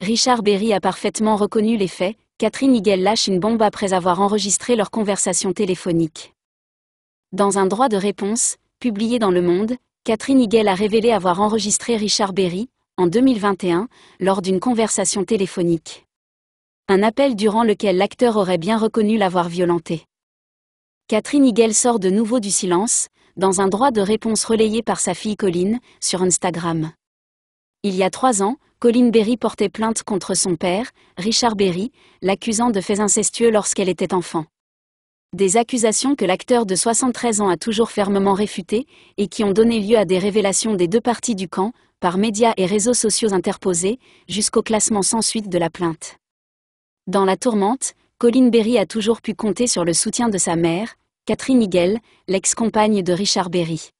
Richard Berry a parfaitement reconnu les faits, Catherine Higuel lâche une bombe après avoir enregistré leur conversation téléphonique. Dans un droit de réponse, publié dans Le Monde, Catherine Higuel a révélé avoir enregistré Richard Berry, en 2021, lors d'une conversation téléphonique. Un appel durant lequel l'acteur aurait bien reconnu l'avoir violenté. Catherine Higuel sort de nouveau du silence, dans un droit de réponse relayé par sa fille Colline, sur Instagram. Il y a trois ans, Colin Berry portait plainte contre son père, Richard Berry, l'accusant de faits incestueux lorsqu'elle était enfant. Des accusations que l'acteur de 73 ans a toujours fermement réfutées et qui ont donné lieu à des révélations des deux parties du camp, par médias et réseaux sociaux interposés, jusqu'au classement sans suite de la plainte. Dans la tourmente, Colin Berry a toujours pu compter sur le soutien de sa mère, Catherine Miguel, l'ex-compagne de Richard Berry.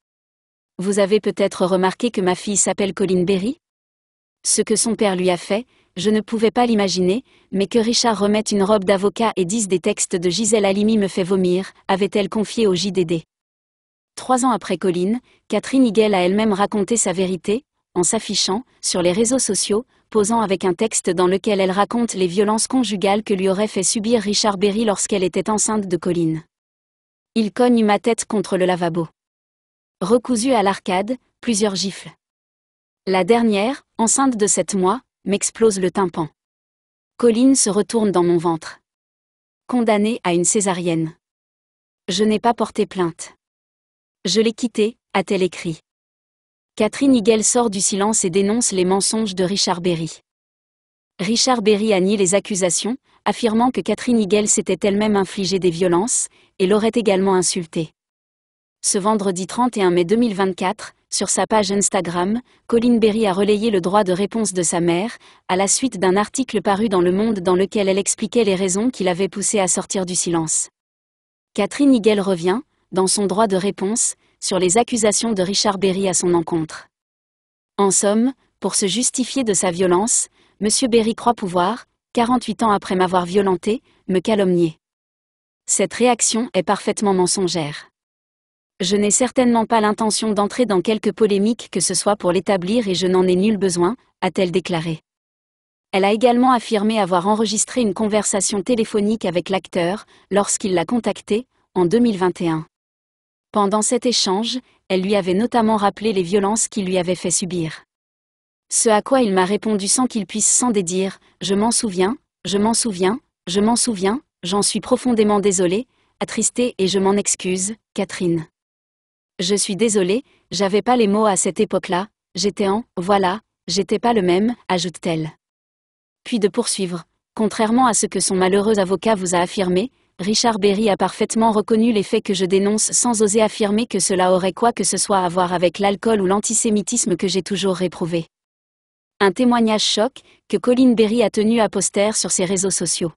Vous avez peut-être remarqué que ma fille s'appelle Colin Berry ce que son père lui a fait, je ne pouvais pas l'imaginer, mais que Richard remette une robe d'avocat et dise des textes de Gisèle Halimi me fait vomir, avait-elle confié au JDD. Trois ans après Colline, Catherine Higuel a elle-même raconté sa vérité, en s'affichant, sur les réseaux sociaux, posant avec un texte dans lequel elle raconte les violences conjugales que lui aurait fait subir Richard Berry lorsqu'elle était enceinte de Colline. Il cogne ma tête contre le lavabo. Recousu à l'arcade, plusieurs gifles. La dernière, enceinte de sept mois, m'explose le tympan. Colline se retourne dans mon ventre. Condamnée à une césarienne. Je n'ai pas porté plainte. Je l'ai quittée, a-t-elle écrit. Catherine Higel sort du silence et dénonce les mensonges de Richard Berry. Richard Berry a nié les accusations, affirmant que Catherine Higel s'était elle-même infligée des violences, et l'aurait également insultée. Ce vendredi 31 mai 2024, sur sa page Instagram, Colin Berry a relayé le droit de réponse de sa mère, à la suite d'un article paru dans Le Monde dans lequel elle expliquait les raisons qui l'avaient poussée à sortir du silence. Catherine Higel revient, dans son droit de réponse, sur les accusations de Richard Berry à son encontre. En somme, pour se justifier de sa violence, M. Berry croit pouvoir, 48 ans après m'avoir violenté, me calomnier. Cette réaction est parfaitement mensongère. Je n'ai certainement pas l'intention d'entrer dans quelque polémique que ce soit pour l'établir et je n'en ai nul besoin, a-t-elle déclaré. Elle a également affirmé avoir enregistré une conversation téléphonique avec l'acteur, lorsqu'il l'a contactée, en 2021. Pendant cet échange, elle lui avait notamment rappelé les violences qu'il lui avait fait subir. Ce à quoi il m'a répondu sans qu'il puisse s'en dédire, je m'en souviens, je m'en souviens, je m'en souviens, j'en suis profondément désolée, attristée et je m'en excuse, Catherine. Je suis désolée, j'avais pas les mots à cette époque-là, j'étais en, voilà, j'étais pas le même, ajoute-t-elle. Puis de poursuivre, contrairement à ce que son malheureux avocat vous a affirmé, Richard Berry a parfaitement reconnu les faits que je dénonce sans oser affirmer que cela aurait quoi que ce soit à voir avec l'alcool ou l'antisémitisme que j'ai toujours réprouvé. Un témoignage choc que Colin Berry a tenu à poster sur ses réseaux sociaux.